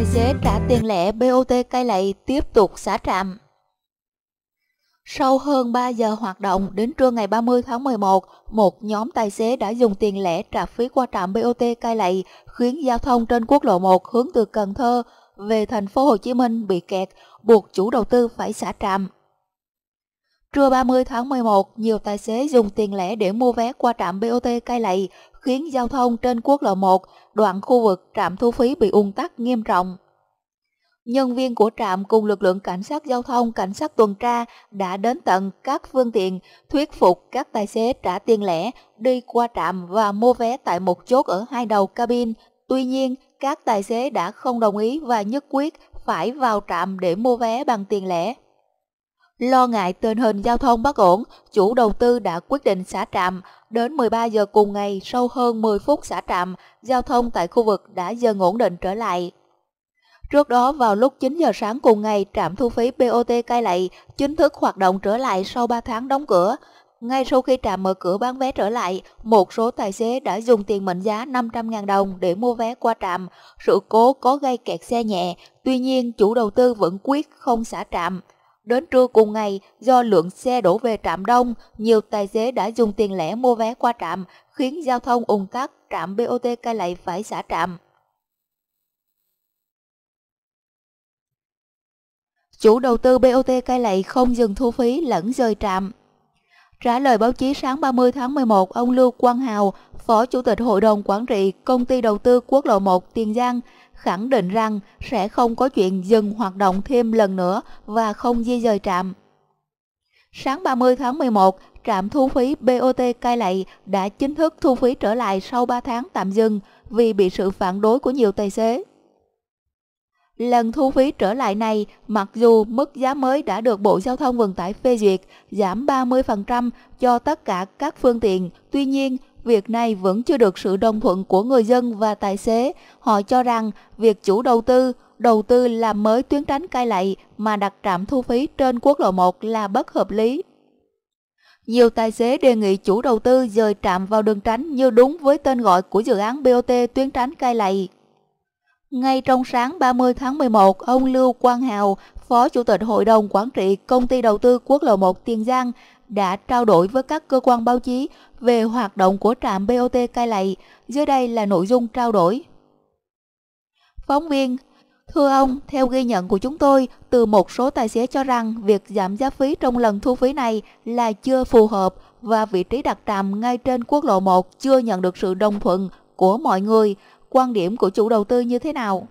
tài xế trả tiền lẻ BOT cây lầy tiếp tục xả trạm. Sau hơn 3 giờ hoạt động, đến trưa ngày 30 tháng 11, một nhóm tài xế đã dùng tiền lẻ trả phí qua trạm BOT Cai lầy khiến giao thông trên quốc lộ 1 hướng từ Cần Thơ về thành phố Hồ Chí Minh bị kẹt, buộc chủ đầu tư phải xả trạm. Trưa 30 tháng 11, nhiều tài xế dùng tiền lẻ để mua vé qua trạm BOT Cai lầy khiến giao thông trên quốc lộ 1, đoạn khu vực trạm thu phí bị ùn tắc nghiêm trọng. Nhân viên của trạm cùng lực lượng cảnh sát giao thông, cảnh sát tuần tra đã đến tận các phương tiện thuyết phục các tài xế trả tiền lẻ đi qua trạm và mua vé tại một chốt ở hai đầu cabin. Tuy nhiên, các tài xế đã không đồng ý và nhất quyết phải vào trạm để mua vé bằng tiền lẻ. Lo ngại tình hình giao thông bất ổn, chủ đầu tư đã quyết định xả trạm. Đến 13 giờ cùng ngày, sau hơn 10 phút xả trạm, giao thông tại khu vực đã dần ổn định trở lại. Trước đó vào lúc 9 giờ sáng cùng ngày, trạm thu phí BOT Cai Lậy chính thức hoạt động trở lại sau 3 tháng đóng cửa. Ngay sau khi trạm mở cửa bán vé trở lại, một số tài xế đã dùng tiền mệnh giá 500.000 đồng để mua vé qua trạm. Sự cố có gây kẹt xe nhẹ, tuy nhiên chủ đầu tư vẫn quyết không xả trạm. Đến trưa cùng ngày, do lượng xe đổ về trạm đông, nhiều tài xế đã dùng tiền lẻ mua vé qua trạm, khiến giao thông ùn tắc, trạm BOT Cai Lậy phải xả trạm. Chủ đầu tư BOT Cai Lậy không dừng thu phí lẫn rời trạm. Trả lời báo chí sáng 30 tháng 11, ông Lưu Quang Hào, Phó Chủ tịch Hội đồng Quản trị Công ty Đầu tư Quốc lộ 1 Tiền Giang, khẳng định rằng sẽ không có chuyện dừng hoạt động thêm lần nữa và không di dời trạm. Sáng 30 tháng 11, trạm thu phí BOT Cai Lậy đã chính thức thu phí trở lại sau 3 tháng tạm dừng vì bị sự phản đối của nhiều tài xế. Lần thu phí trở lại này, mặc dù mức giá mới đã được Bộ Giao thông Vận tải phê duyệt giảm 30% cho tất cả các phương tiện, tuy nhiên Việc này vẫn chưa được sự đồng thuận của người dân và tài xế. Họ cho rằng việc chủ đầu tư đầu tư làm mới tuyến tránh cai lậy mà đặt trạm thu phí trên quốc lộ 1 là bất hợp lý. Nhiều tài xế đề nghị chủ đầu tư dời trạm vào đường tránh như đúng với tên gọi của dự án BOT tuyến tránh cai lậy. Ngay trong sáng 30 tháng 11, ông Lưu Quang Hào, Phó Chủ tịch Hội đồng Quản trị Công ty Đầu tư Quốc lộ 1 Tiền Giang đã trao đổi với các cơ quan báo chí về hoạt động của trạm BOT Cai Lậy. Dưới đây là nội dung trao đổi. Phóng viên Thưa ông, theo ghi nhận của chúng tôi, từ một số tài xế cho rằng việc giảm giá phí trong lần thu phí này là chưa phù hợp và vị trí đặt trạm ngay trên quốc lộ 1 chưa nhận được sự đồng thuận của mọi người. Quan điểm của chủ đầu tư như thế nào?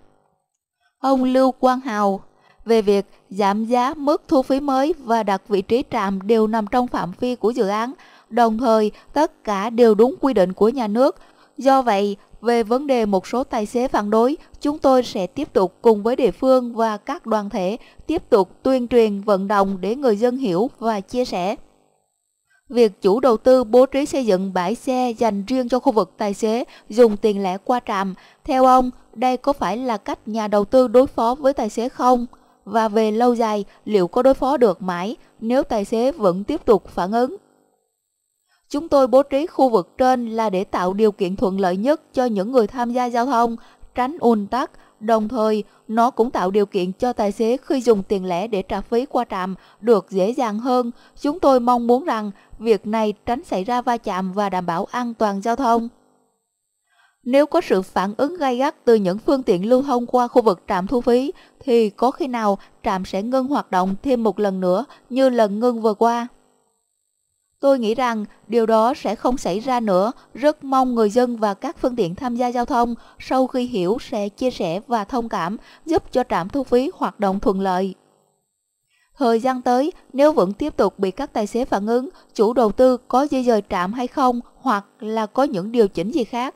Ông Lưu Quang Hào về việc giảm giá mức thu phí mới và đặt vị trí trạm đều nằm trong phạm vi của dự án, đồng thời tất cả đều đúng quy định của nhà nước. Do vậy, về vấn đề một số tài xế phản đối, chúng tôi sẽ tiếp tục cùng với địa phương và các đoàn thể tiếp tục tuyên truyền vận động để người dân hiểu và chia sẻ. Việc chủ đầu tư bố trí xây dựng bãi xe dành riêng cho khu vực tài xế dùng tiền lẻ qua trạm, theo ông, đây có phải là cách nhà đầu tư đối phó với tài xế không? và về lâu dài liệu có đối phó được mãi nếu tài xế vẫn tiếp tục phản ứng. Chúng tôi bố trí khu vực trên là để tạo điều kiện thuận lợi nhất cho những người tham gia giao thông, tránh ùn tắc, đồng thời nó cũng tạo điều kiện cho tài xế khi dùng tiền lẻ để trả phí qua trạm được dễ dàng hơn. Chúng tôi mong muốn rằng việc này tránh xảy ra va chạm và đảm bảo an toàn giao thông. Nếu có sự phản ứng gay gắt từ những phương tiện lưu thông qua khu vực trạm thu phí, thì có khi nào trạm sẽ ngưng hoạt động thêm một lần nữa như lần ngưng vừa qua? Tôi nghĩ rằng điều đó sẽ không xảy ra nữa, rất mong người dân và các phương tiện tham gia giao thông sau khi hiểu sẽ chia sẻ và thông cảm, giúp cho trạm thu phí hoạt động thuận lợi. Thời gian tới, nếu vẫn tiếp tục bị các tài xế phản ứng, chủ đầu tư có di dời trạm hay không hoặc là có những điều chỉnh gì khác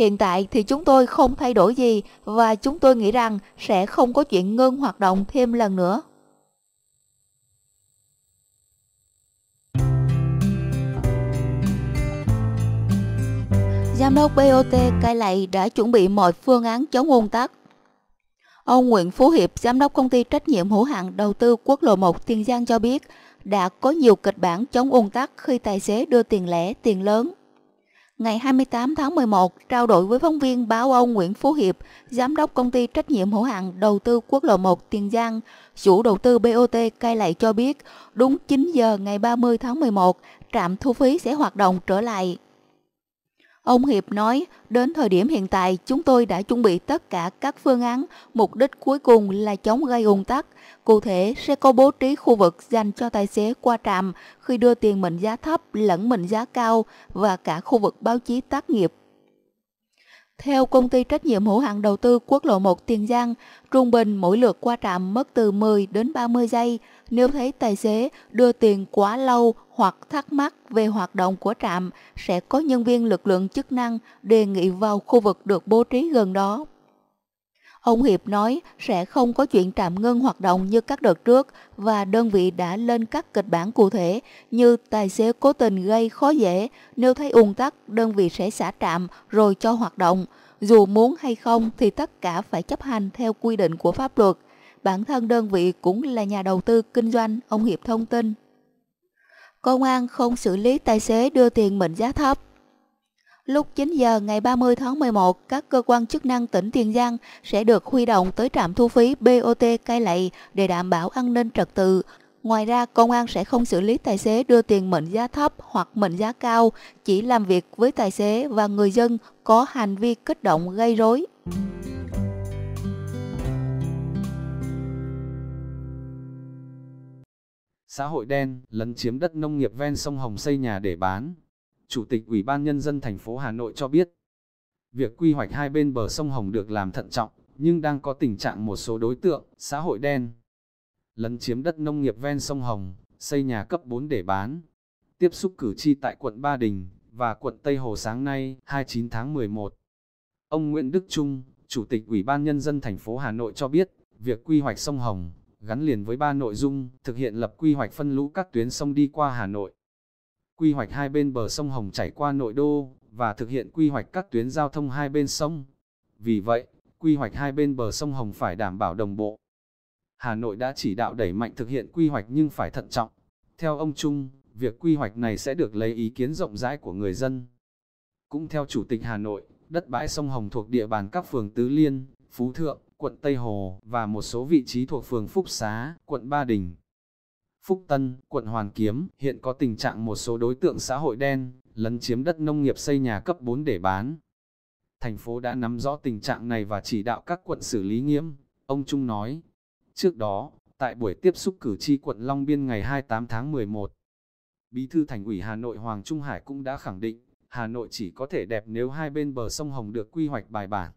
Hiện tại thì chúng tôi không thay đổi gì và chúng tôi nghĩ rằng sẽ không có chuyện ngưng hoạt động thêm lần nữa. Giám đốc BOT Cai Lậy đã chuẩn bị mọi phương án chống ung tắc. Ông Nguyễn Phú Hiệp, giám đốc công ty trách nhiệm hữu hạn đầu tư quốc lộ 1 Tiền Giang cho biết, đã có nhiều kịch bản chống ung tắc khi tài xế đưa tiền lẻ, tiền lớn ngày 28 tháng 11 trao đổi với phóng viên báo ông Nguyễn Phú Hiệp, giám đốc công ty trách nhiệm hữu hạn đầu tư quốc lộ 1 Tiền Giang, chủ đầu tư BOT Cai lại cho biết, đúng 9 giờ ngày 30 tháng 11, trạm thu phí sẽ hoạt động trở lại. Ông Hiệp nói, đến thời điểm hiện tại chúng tôi đã chuẩn bị tất cả các phương án, mục đích cuối cùng là chống gây ùn tắc. Cụ thể sẽ có bố trí khu vực dành cho tài xế qua trạm khi đưa tiền mệnh giá thấp lẫn mệnh giá cao và cả khu vực báo chí tác nghiệp theo công ty trách nhiệm hữu hạn đầu tư quốc lộ 1 Tiền Giang, trung bình mỗi lượt qua trạm mất từ 10 đến 30 giây nếu thấy tài xế đưa tiền quá lâu hoặc thắc mắc về hoạt động của trạm sẽ có nhân viên lực lượng chức năng đề nghị vào khu vực được bố trí gần đó. Ông Hiệp nói sẽ không có chuyện tạm ngưng hoạt động như các đợt trước và đơn vị đã lên các kịch bản cụ thể như tài xế cố tình gây khó dễ, nếu thấy ùn tắc đơn vị sẽ xả trạm rồi cho hoạt động. Dù muốn hay không thì tất cả phải chấp hành theo quy định của pháp luật. Bản thân đơn vị cũng là nhà đầu tư kinh doanh, ông Hiệp thông tin. Công an không xử lý tài xế đưa tiền mệnh giá thấp Lúc 9 giờ ngày 30 tháng 11, các cơ quan chức năng tỉnh Tiền Giang sẽ được huy động tới trạm thu phí BOT Cai Lậy để đảm bảo an ninh trật tự. Ngoài ra, công an sẽ không xử lý tài xế đưa tiền mệnh giá thấp hoặc mệnh giá cao, chỉ làm việc với tài xế và người dân có hành vi kích động gây rối. Xã hội đen, lấn chiếm đất nông nghiệp ven sông Hồng xây nhà để bán, Chủ tịch Ủy ban Nhân dân thành phố Hà Nội cho biết, việc quy hoạch hai bên bờ sông Hồng được làm thận trọng, nhưng đang có tình trạng một số đối tượng, xã hội đen, lấn chiếm đất nông nghiệp ven sông Hồng, xây nhà cấp 4 để bán. Tiếp xúc cử tri tại quận Ba Đình và quận Tây Hồ sáng nay, 29 tháng 11. Ông Nguyễn Đức Trung, Chủ tịch Ủy ban Nhân dân thành phố Hà Nội cho biết, việc quy hoạch sông Hồng gắn liền với ba nội dung thực hiện lập quy hoạch phân lũ các tuyến sông đi qua Hà Nội, quy hoạch hai bên bờ sông Hồng chảy qua nội đô, và thực hiện quy hoạch các tuyến giao thông hai bên sông. Vì vậy, quy hoạch hai bên bờ sông Hồng phải đảm bảo đồng bộ. Hà Nội đã chỉ đạo đẩy mạnh thực hiện quy hoạch nhưng phải thận trọng. Theo ông Trung, việc quy hoạch này sẽ được lấy ý kiến rộng rãi của người dân. Cũng theo Chủ tịch Hà Nội, đất bãi sông Hồng thuộc địa bàn các phường Tứ Liên, Phú Thượng, quận Tây Hồ và một số vị trí thuộc phường Phúc Xá, quận Ba Đình, Phúc Tân, quận Hoàn Kiếm, hiện có tình trạng một số đối tượng xã hội đen, lấn chiếm đất nông nghiệp xây nhà cấp 4 để bán. Thành phố đã nắm rõ tình trạng này và chỉ đạo các quận xử lý nghiêm, ông Trung nói. Trước đó, tại buổi tiếp xúc cử tri quận Long Biên ngày 28 tháng 11, Bí thư Thành ủy Hà Nội Hoàng Trung Hải cũng đã khẳng định, Hà Nội chỉ có thể đẹp nếu hai bên bờ sông Hồng được quy hoạch bài bản.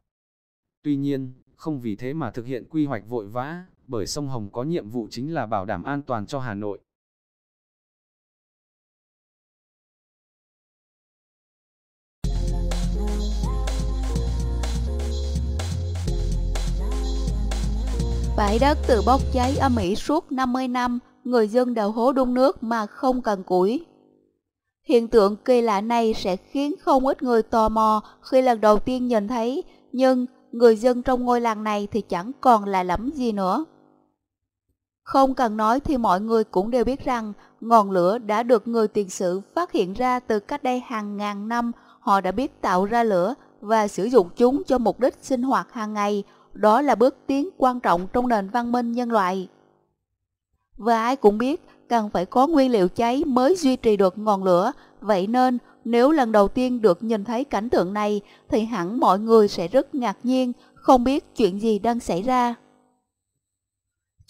Tuy nhiên, không vì thế mà thực hiện quy hoạch vội vã, bởi sông Hồng có nhiệm vụ chính là bảo đảm an toàn cho Hà Nội. Bãi đất từ bốc cháy ở Mỹ suốt 50 năm, người dân đào hố đun nước mà không cần củi. Hiện tượng kỳ lạ này sẽ khiến không ít người tò mò khi lần đầu tiên nhìn thấy, nhưng người dân trong ngôi làng này thì chẳng còn lạ lẫm gì nữa. Không cần nói thì mọi người cũng đều biết rằng ngọn lửa đã được người tiền sử phát hiện ra từ cách đây hàng ngàn năm. Họ đã biết tạo ra lửa và sử dụng chúng cho mục đích sinh hoạt hàng ngày. Đó là bước tiến quan trọng trong nền văn minh nhân loại. Và ai cũng biết cần phải có nguyên liệu cháy mới duy trì được ngọn lửa. Vậy nên nếu lần đầu tiên được nhìn thấy cảnh tượng này thì hẳn mọi người sẽ rất ngạc nhiên, không biết chuyện gì đang xảy ra.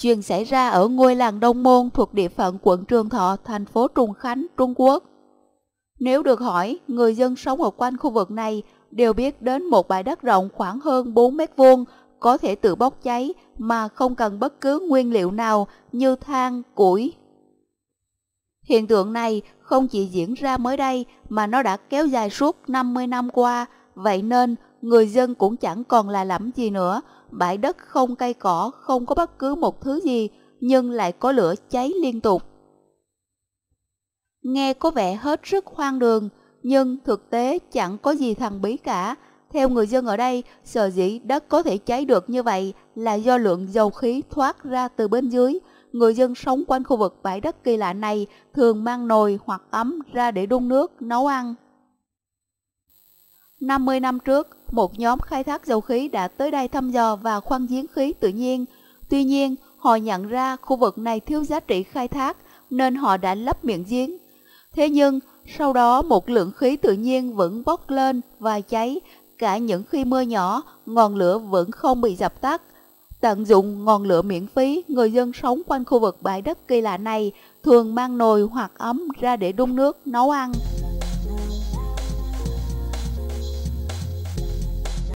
Chuyện xảy ra ở ngôi làng Đông Môn thuộc địa phận quận Trường Thọ, thành phố Trùng Khánh, Trung Quốc. Nếu được hỏi, người dân sống ở quanh khu vực này đều biết đến một bãi đất rộng khoảng hơn 4 mét vuông có thể tự bốc cháy mà không cần bất cứ nguyên liệu nào như than, củi. Hiện tượng này không chỉ diễn ra mới đây mà nó đã kéo dài suốt 50 năm qua, vậy nên người dân cũng chẳng còn là lẫm gì nữa, bãi đất không cây cỏ, không có bất cứ một thứ gì, nhưng lại có lửa cháy liên tục. Nghe có vẻ hết sức hoang đường, nhưng thực tế chẳng có gì thằng bí cả. Theo người dân ở đây, sở dĩ đất có thể cháy được như vậy là do lượng dầu khí thoát ra từ bên dưới. Người dân sống quanh khu vực bãi đất kỳ lạ này thường mang nồi hoặc ấm ra để đun nước, nấu ăn. 50 năm trước, một nhóm khai thác dầu khí đã tới đây thăm dò và khoan giếng khí tự nhiên. Tuy nhiên, họ nhận ra khu vực này thiếu giá trị khai thác nên họ đã lấp miệng giếng. Thế nhưng, sau đó một lượng khí tự nhiên vẫn bốc lên và cháy, cả những khi mưa nhỏ, ngọn lửa vẫn không bị dập tắt. Tận dụng ngọn lửa miễn phí, người dân sống quanh khu vực bãi đất kỳ lạ này thường mang nồi hoặc ấm ra để đun nước, nấu ăn.